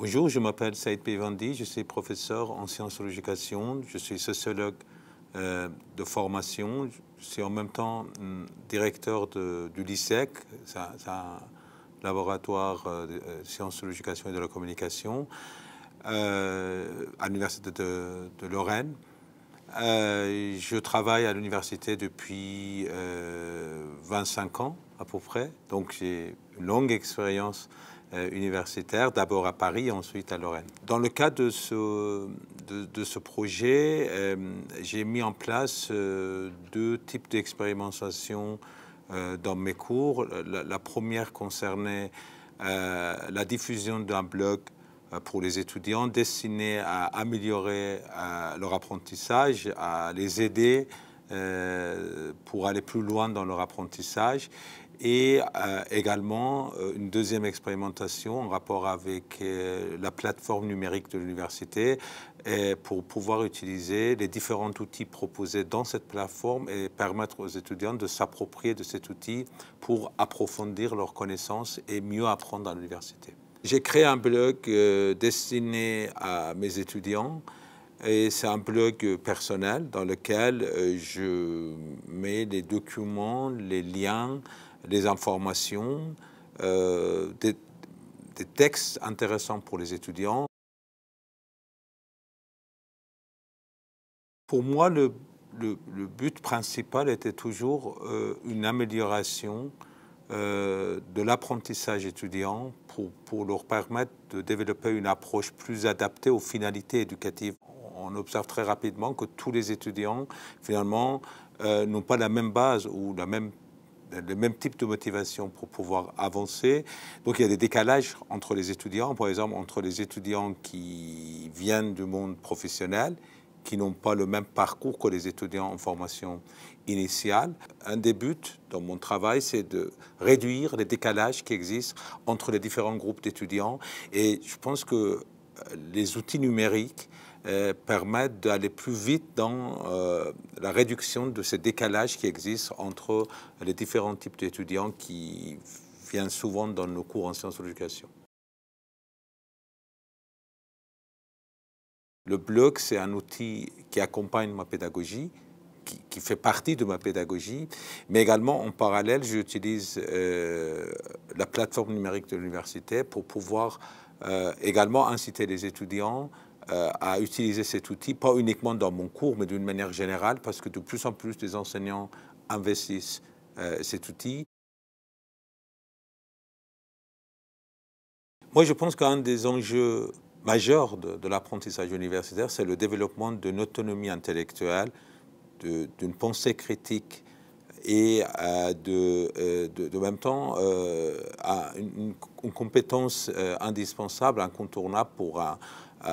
Bonjour, je m'appelle Saïd Pevandi, je suis professeur en sciences de l'éducation, je suis sociologue euh, de formation, je suis en même temps mm, directeur de, du LISEC, un laboratoire euh, de euh, sciences de l'éducation et de la communication à l'université de, de, Lorraine. je travaille à l'université depuis 25 ans à peu près, donc j'ai une longue expérience euh, universitaire, d'abord à Paris, ensuite à Lorraine. Dans le cadre de ce, de, ce projet, euh, j'ai mis en place euh, deux types d'expérimentation dans mes cours. La, la première concernait la diffusion d'un blog pour les étudiants destiné à améliorer leur apprentissage, à les aider pour aller plus loin dans leur apprentissage et euh, également euh, une deuxième expérimentation en rapport avec euh, la plateforme numérique de l'université pour pouvoir utiliser les différents outils proposés dans cette plateforme et permettre aux étudiants de s'approprier de cet outil pour approfondir leurs connaissances et mieux apprendre à l'université. J'ai créé un blog destiné à mes étudiants et c'est un blog personnel dans lequel je mets les documents, les liens, des informations, euh, des, textes intéressants pour les étudiants. Pour moi, le, but principal était toujours euh, une amélioration euh, de l'apprentissage étudiant pour, pour, leur permettre de développer une approche plus adaptée aux finalités éducatives. On observe très rapidement que tous les étudiants, finalement, n'ont pas la même base ou la même le même type de motivation pour pouvoir avancer. Donc il y a des décalages entre les étudiants, par exemple entre les étudiants qui viennent du monde professionnel, qui n'ont pas le même parcours que les étudiants en formation initiale. Un des buts dans mon travail, c'est de réduire les décalages qui existent entre les différents groupes d'étudiants. Et je pense que euh, les outils numériques euh, permettent d'aller plus vite dans euh, la réduction de ce décalage qui existe entre les différents types d'étudiants qui viennent souvent dans nos cours en sciences de l'éducation. Le blog, c'est un outil qui accompagne ma pédagogie, qui, fait partie de ma pédagogie, mais également en parallèle, j'utilise euh, la plateforme numérique de l'université pour pouvoir également inciter les étudiants euh, à utiliser cet outil, pas uniquement dans mon cours, mais d'une manière générale, parce que de plus en plus des enseignants investissent euh, cet outil. Moi, je pense qu'un des enjeux majeurs de, l'apprentissage universitaire, c'est le développement d'une autonomie intellectuelle, d'une pensée critique et euh, de, même temps à une, une, compétence indispensable, incontournable pour euh,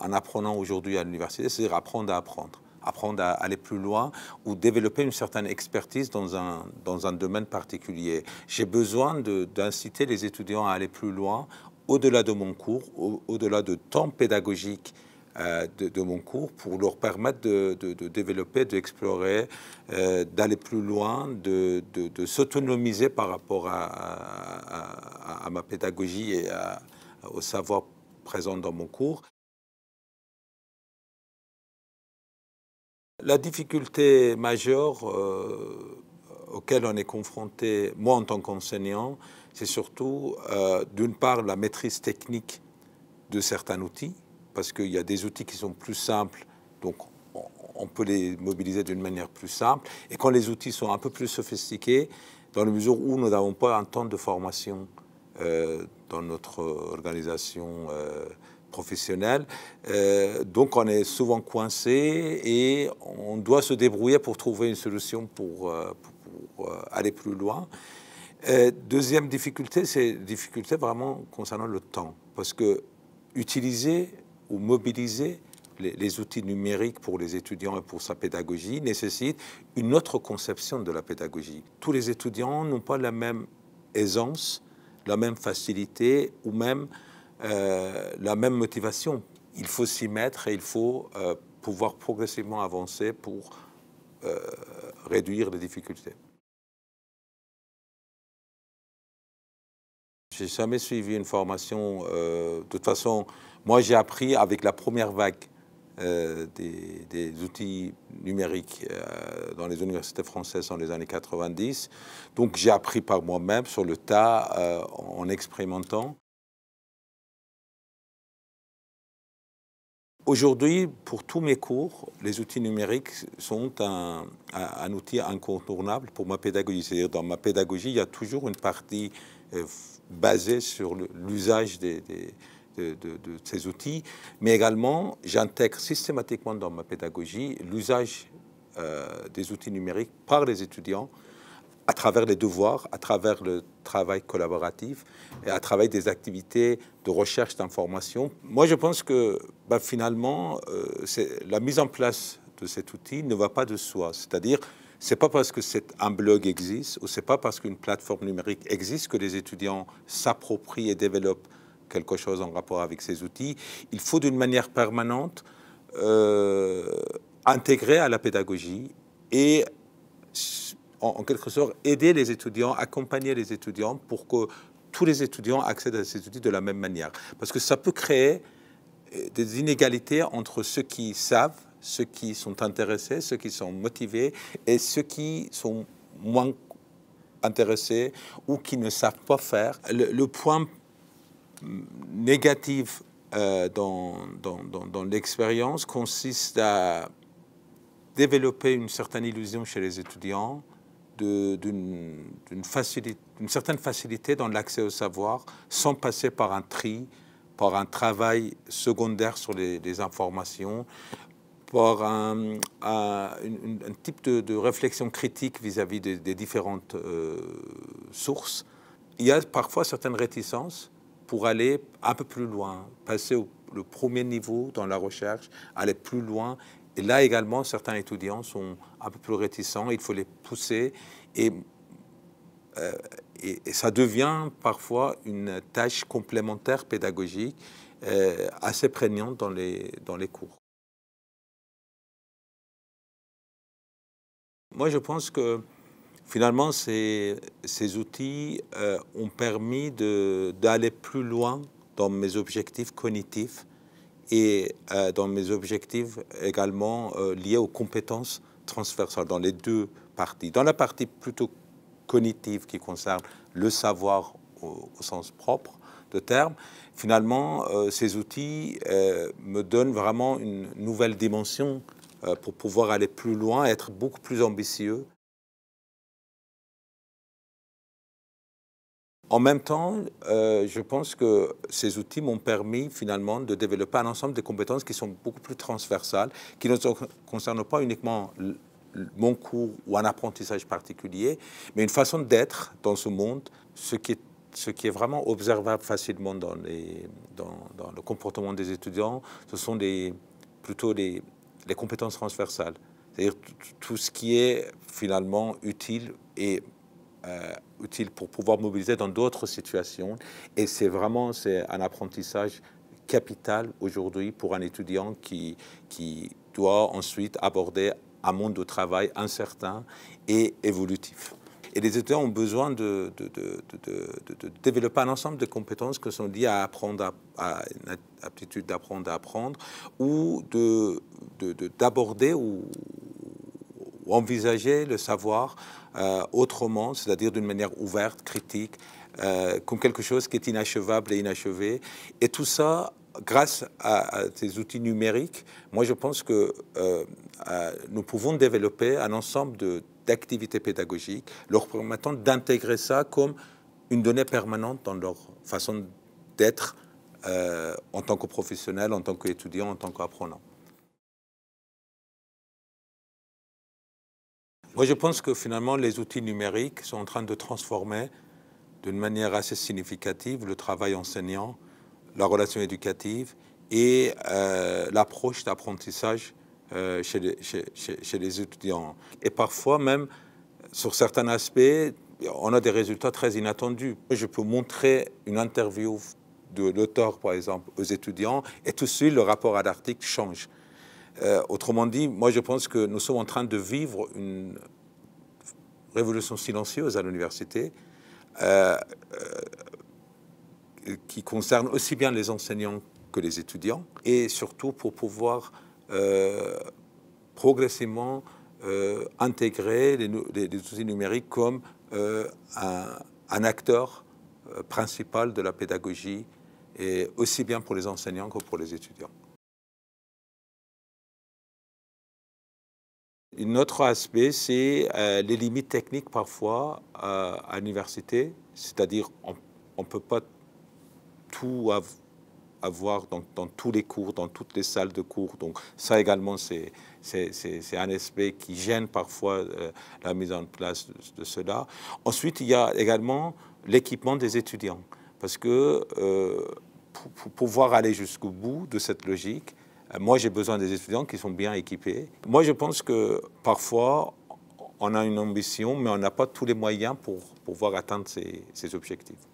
en apprenant aujourd'hui à l'université, c'est-à-dire apprendre à apprendre apprendre à aller plus loin ou développer une certaine expertise dans un, dans un domaine particulier. J'ai besoin d'inciter les étudiants à aller plus loin, au-delà de mon cours, au-delà de temps pédagogique euh, de, mon cours, pour leur permettre de, développer, d'explorer, euh, d'aller plus loin, de, s'autonomiser par rapport à, ma pédagogie et au savoir présente dans mon cours. La difficulté majeure euh, auquel on est confronté, moi en tant qu'enseignant, c'est surtout euh, d'une part la maîtrise technique de certains outils, parce qu'il y a des outils qui sont plus simples, donc on peut les mobiliser d'une manière plus simple, et quand les outils sont un peu plus sophistiqués, dans la mesure où nous n'avons pas un temps de formation euh, dans notre organisation euh, professionnelle. Euh, donc on est souvent coincé et on doit se débrouiller pour trouver une solution pour, euh, aller plus loin. deuxième difficulté, c'est difficulté vraiment concernant le temps, parce que utiliser ou mobiliser les, outils numériques pour les étudiants et pour sa pédagogie nécessite une autre conception de la pédagogie. Tous les étudiants n'ont pas la même aisance la même facilité ou même euh, la même motivation. Il faut s'y mettre et il faut euh, pouvoir progressivement avancer pour euh, réduire les difficultés. n'ai jamais suivi une formation. de toute façon, moi j'ai appris avec la première vague. Euh, des, outils numériques euh, dans les universités françaises dans les années 90. Donc j'ai appris par moi-même sur le tas euh, en expérimentant. Aujourd'hui, pour tous mes cours, les outils numériques sont un, outil incontournable pour ma pédagogie. C'est-à-dire, dans ma pédagogie, il y a toujours une partie basée sur l'usage des, des de, ces outils, mais également j'intègre systématiquement dans ma pédagogie l'usage euh, des outils numériques par les étudiants à travers les devoirs, à travers le travail collaboratif et à travers des activités de recherche d'information. Moi, je pense que ben, finalement, euh, la mise en place de cet outil ne va pas de soi. C'est-à-dire, c'est pas parce que un blog existe ou c'est pas parce qu'une plateforme numérique existe que les étudiants s'approprient et développent quelque chose en rapport avec ces outils, il faut d'une manière permanente euh, intégrer à la pédagogie et en, quelque sorte aider les étudiants, accompagner les étudiants pour que tous les étudiants accèdent à ces outils de la même manière. Parce que ça peut créer euh, des inégalités entre ceux qui savent, ceux qui sont intéressés, ceux qui sont motivés et ceux qui sont moins intéressés ou qui ne savent pas faire. Le, le point négative euh, dans, dans, l'expérience consiste à développer une certaine illusion chez les étudiants d'une certaine facilité dans l'accès au savoir sans passer par un tri, par un travail secondaire sur les, informations, par un, type de, réflexion critique vis-à-vis des, différentes euh, sources. Il y a parfois certaines réticences pour aller un peu plus loin, passer au premier niveau dans la recherche, aller plus loin. Et là également, certains étudiants sont un peu plus réticents, il faut les pousser. Et, euh, et, ça devient parfois une tâche complémentaire pédagogique euh, assez prégnante dans les, dans les cours. Moi, je pense que Finalement, ces, outils euh, ont permis d'aller plus loin dans mes objectifs cognitifs et euh, dans mes objectifs également euh, liés aux compétences transversales, dans les deux parties. Dans la partie plutôt cognitive qui concerne le savoir au, sens propre de terme, finalement, ces outils me donnent vraiment une nouvelle dimension pour pouvoir aller plus loin, être beaucoup plus ambitieux. En même temps, euh, je pense que ces outils m'ont permis finalement de développer un ensemble de compétences qui sont beaucoup plus transversales, qui ne concernent pas uniquement mon cours ou un apprentissage particulier, mais une façon d'être dans ce monde, ce qui est vraiment observable facilement dans, le comportement des étudiants, ce sont plutôt les compétences transversales, c'est-à-dire tout ce qui est finalement utile et euh, utile pour pouvoir mobiliser dans d'autres situations. Et c'est vraiment un apprentissage capital aujourd'hui pour un étudiant qui, qui doit ensuite aborder un monde de travail incertain et évolutif. Et les étudiants ont besoin de, de, de, de, développer un ensemble de compétences que sont liées à apprendre, à, à aptitude d'apprendre à apprendre, ou d'aborder ou ou envisager le savoir euh, autrement, c'est-à-dire d'une manière ouverte, critique, euh, comme quelque chose qui est inachevable et inachevé. Et tout ça grâce à, ces outils numériques, moi je pense que euh, nous pouvons développer un ensemble d'activités pédagogiques leur permettant d'intégrer ça comme une donnée permanente dans leur façon d'être en tant que professionnel, en tant qu'étudiant, en tant qu'apprenant. Moi, je pense que finalement, les outils numériques sont en train de transformer d'une manière assez significative le travail enseignant, la relation éducative et euh, l'approche d'apprentissage euh, chez, chez, les étudiants. Et parfois même, sur certains aspects, on a des résultats très inattendus. Je peux montrer une interview de l'auteur, par exemple, aux étudiants, et tout de suite, le rapport à l'article change. Euh, autrement dit, moi je pense que nous sommes en train de vivre une révolution silencieuse à l'université euh, euh, qui concerne aussi bien les enseignants que les étudiants et surtout pour pouvoir progressivement intégrer les, outils numériques comme un, un, acteur principal de la pédagogie et aussi bien pour les enseignants que pour les étudiants. Un autre aspect, c'est euh, les limites techniques parfois euh, à l'université, c'est-à-dire on ne peut pas tout avoir dans, tous les cours, dans toutes les salles de cours. Donc ça également, c'est un aspect qui gêne parfois euh, la mise en place de, cela. Ensuite, il y a également l'équipement des étudiants, parce que pour pouvoir aller jusqu'au bout de cette logique, euh, moi, j'ai besoin des étudiants qui sont bien équipés. Moi, je pense que parfois, on a une ambition, mais on n'a pas tous les moyens pour pouvoir atteindre ces, ces objectifs.